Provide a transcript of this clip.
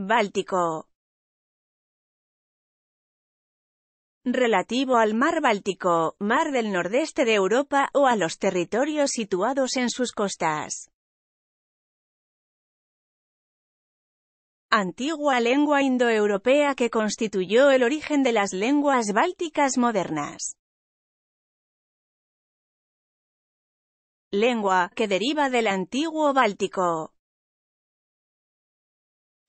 Báltico. Relativo al mar Báltico, mar del nordeste de Europa o a los territorios situados en sus costas. Antigua lengua indoeuropea que constituyó el origen de las lenguas bálticas modernas. Lengua que deriva del antiguo báltico.